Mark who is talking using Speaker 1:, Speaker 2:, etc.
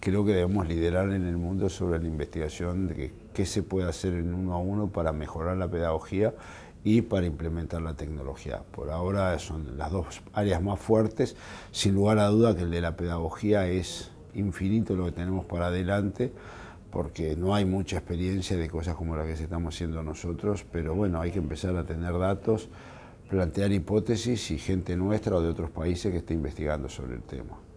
Speaker 1: creo que debemos liderar en el mundo sobre la investigación de qué se puede hacer en uno a uno para mejorar la pedagogía y para implementar la tecnología. Por ahora son las dos áreas más fuertes, sin lugar a duda que el de la pedagogía es infinito lo que tenemos para adelante, porque no hay mucha experiencia de cosas como las que estamos haciendo nosotros, pero bueno, hay que empezar a tener datos, plantear hipótesis y gente nuestra o de otros países que esté investigando sobre el tema.